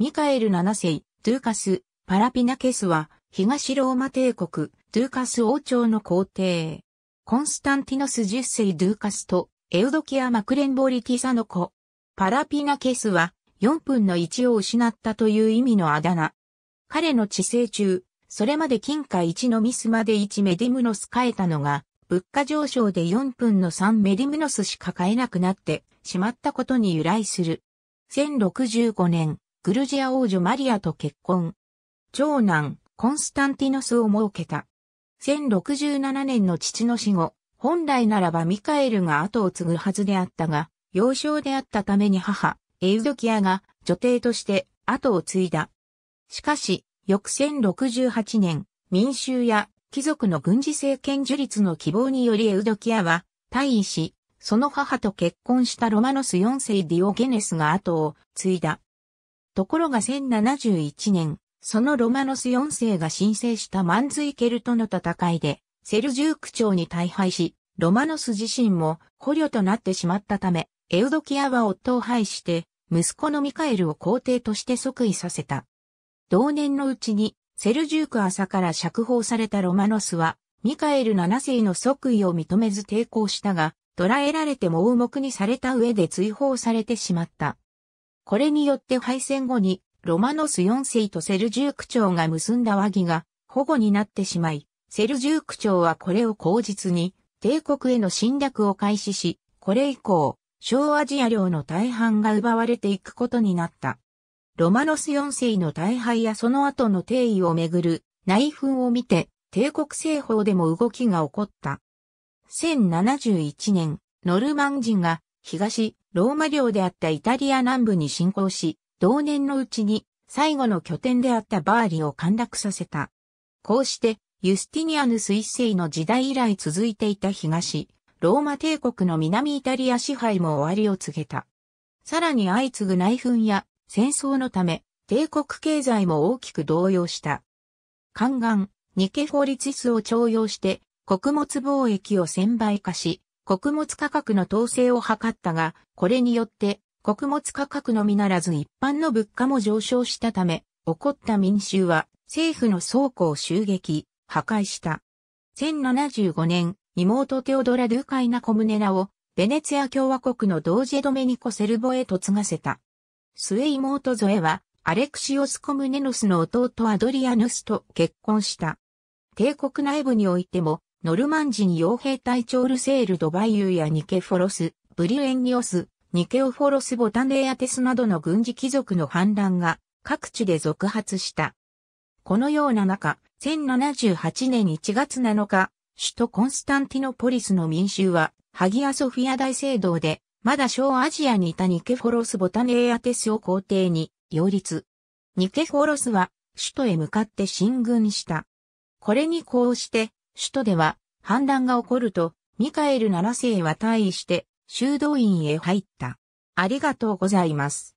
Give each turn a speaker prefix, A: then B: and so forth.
A: ミカエル7世、トゥーカス、パラピナケスは、東ローマ帝国、ドゥーカス王朝の皇帝。コンスタンティノス10世ドゥーカスと、エウドキア・マクレンボリティサの子。パラピナケスは、4分の1を失ったという意味のあだ名。彼の治世中、それまで金貨1のミスまで1メディムノス変えたのが、物価上昇で4分の3メディムノスしか買えなくなってしまったことに由来する。1065年、グルジア王女マリアと結婚。長男、コンスタンティノスを設けた。1067年の父の死後、本来ならばミカエルが後を継ぐはずであったが、幼少であったために母、エウドキアが女帝として後を継いだ。しかし、翌1068年、民衆や貴族の軍事政権樹立の希望によりエウドキアは退位し、その母と結婚したロマノス4世ディオゲネスが後を継いだ。ところが1071年、そのロマノス4世が申請したマンズイケルトの戦いで、セルジューク朝に大敗し、ロマノス自身も捕虜となってしまったため、エウドキアは夫を廃して、息子のミカエルを皇帝として即位させた。同年のうちに、セルジューク朝から釈放されたロマノスは、ミカエル7世の即位を認めず抵抗したが、捕らえられて盲目にされた上で追放されてしまった。これによって敗戦後に、ロマノス4世とセルジューク朝が結んだ和議が保護になってしまい、セルジューク朝はこれを口実に、帝国への侵略を開始し、これ以降、小アジア領の大半が奪われていくことになった。ロマノス4世の大敗やその後の定位をめぐる内紛を見て、帝国西方でも動きが起こった。1071年、ノルマン人が東、ローマ領であったイタリア南部に侵攻し、同年のうちに最後の拠点であったバーリを陥落させた。こうして、ユスティニアヌス一世の時代以来続いていた東、ローマ帝国の南イタリア支配も終わりを告げた。さらに相次ぐ内紛や戦争のため、帝国経済も大きく動揺した。宦官、ニケフォリスを徴用して、穀物貿易を専売化し、穀物価格の統制を図ったが、これによって穀物価格のみならず一般の物価も上昇したため、起こった民衆は政府の倉庫を襲撃、破壊した。1075年、妹テオドラ・ドゥカイナ・コムネナを、ベネツィア共和国のドージェ・ドメニコ・セルボへ嫁がせた。末妹ゾエは、アレクシオス・コムネノスの弟アドリアヌスと結婚した。帝国内部においても、ノルマン人傭兵隊長ルセール・ドバイユーやニケフォロス、ブリュエンニオス、ニケオフォロス・ボタネアテスなどの軍事貴族の反乱が各地で続発した。このような中、1078年1月7日、首都コンスタンティノポリスの民衆は、ハギア・ソフィア大聖堂で、まだ小アジアにいたニケフォロス・ボタネアテスを皇帝に擁立。ニケフォロスは首都へ向かって進軍した。これにこうして、首都では反乱が起こると、ミカエル7世は退位して修道院へ入った。ありがとうございます。